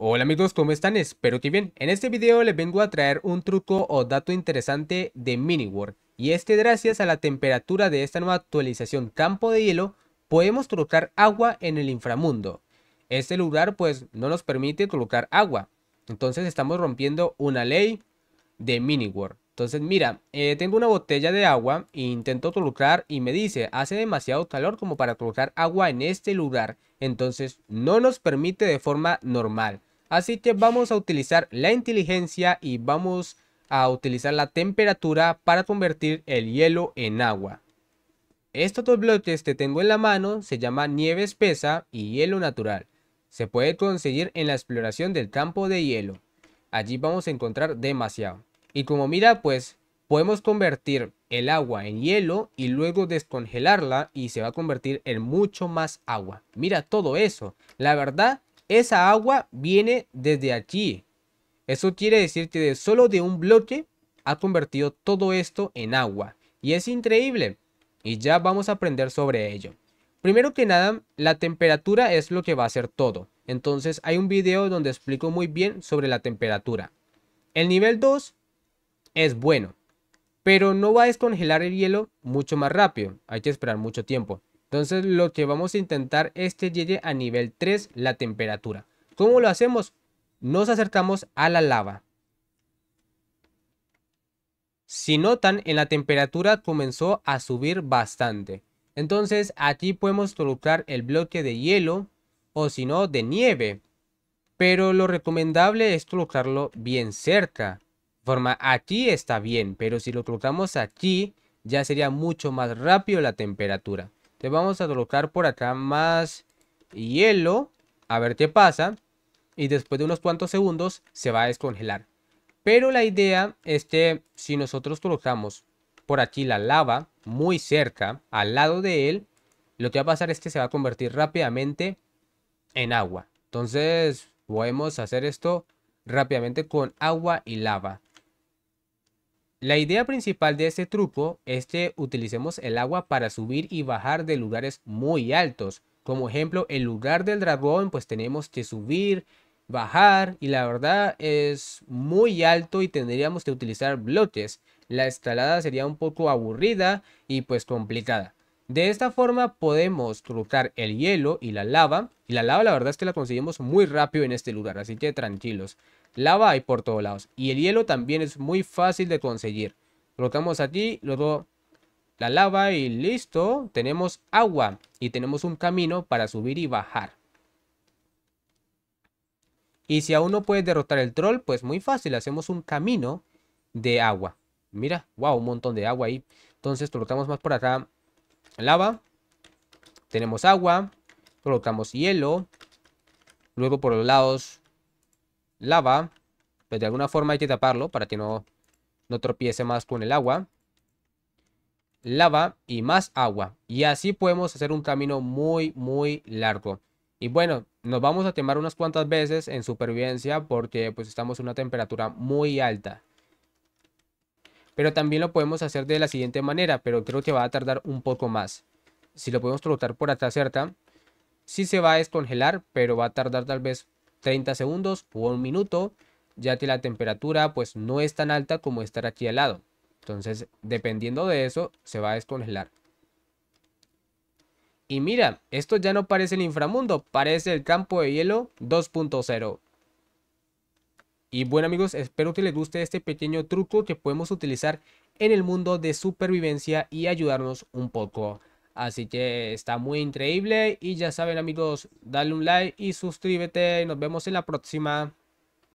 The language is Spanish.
Hola amigos, ¿cómo están? Espero que bien. En este video les vengo a traer un truco o dato interesante de Miniworld. Y este gracias a la temperatura de esta nueva actualización Campo de Hielo, podemos colocar agua en el inframundo. Este lugar pues no nos permite colocar agua. Entonces estamos rompiendo una ley de Miniworld. Entonces mira, eh, tengo una botella de agua e intento colocar y me dice, hace demasiado calor como para colocar agua en este lugar. Entonces no nos permite de forma normal. Así que vamos a utilizar la inteligencia y vamos a utilizar la temperatura para convertir el hielo en agua. Estos dos bloques que tengo en la mano se llaman nieve espesa y hielo natural. Se puede conseguir en la exploración del campo de hielo. Allí vamos a encontrar demasiado. Y como mira pues podemos convertir el agua en hielo y luego descongelarla y se va a convertir en mucho más agua. Mira todo eso. La verdad esa agua viene desde aquí, Eso quiere decir que de solo de un bloque ha convertido todo esto en agua. Y es increíble. Y ya vamos a aprender sobre ello. Primero que nada, la temperatura es lo que va a hacer todo. Entonces hay un video donde explico muy bien sobre la temperatura. El nivel 2 es bueno, pero no va a descongelar el hielo mucho más rápido. Hay que esperar mucho tiempo. Entonces lo que vamos a intentar es que llegue a nivel 3 la temperatura. ¿Cómo lo hacemos? Nos acercamos a la lava. Si notan, en la temperatura comenzó a subir bastante. Entonces aquí podemos colocar el bloque de hielo o si no de nieve. Pero lo recomendable es colocarlo bien cerca. Forma aquí está bien, pero si lo colocamos aquí ya sería mucho más rápido la temperatura. Te vamos a colocar por acá más hielo. A ver qué pasa. Y después de unos cuantos segundos se va a descongelar. Pero la idea es que si nosotros colocamos por aquí la lava muy cerca, al lado de él, lo que va a pasar es que se va a convertir rápidamente en agua. Entonces podemos hacer esto rápidamente con agua y lava. La idea principal de este truco es que utilicemos el agua para subir y bajar de lugares muy altos. Como ejemplo, el lugar del dragón pues tenemos que subir, bajar y la verdad es muy alto y tendríamos que utilizar bloques. La escalada sería un poco aburrida y pues complicada. De esta forma podemos trucar el hielo y la lava. Y la lava la verdad es que la conseguimos muy rápido en este lugar, así que tranquilos. Lava hay por todos lados. Y el hielo también es muy fácil de conseguir. Trocamos aquí, luego la lava y listo. Tenemos agua y tenemos un camino para subir y bajar. Y si aún no puedes derrotar el troll, pues muy fácil, hacemos un camino de agua. Mira, wow, un montón de agua ahí. Entonces trocamos más por acá lava. Tenemos agua. Colocamos hielo. Luego por los lados lava. Pues de alguna forma hay que taparlo para que no, no tropiece más con el agua. Lava y más agua. Y así podemos hacer un camino muy, muy largo. Y bueno, nos vamos a quemar unas cuantas veces en supervivencia porque pues estamos en una temperatura muy alta. Pero también lo podemos hacer de la siguiente manera, pero creo que va a tardar un poco más. Si lo podemos trotar por atrás, cerca, Sí se va a descongelar, pero va a tardar tal vez 30 segundos o un minuto, ya que la temperatura pues no es tan alta como estar aquí al lado. Entonces, dependiendo de eso, se va a descongelar. Y mira, esto ya no parece el inframundo, parece el campo de hielo 2.0. Y bueno amigos, espero que les guste este pequeño truco que podemos utilizar en el mundo de supervivencia y ayudarnos un poco. Así que está muy increíble y ya saben amigos, dale un like y suscríbete. Nos vemos en la próxima.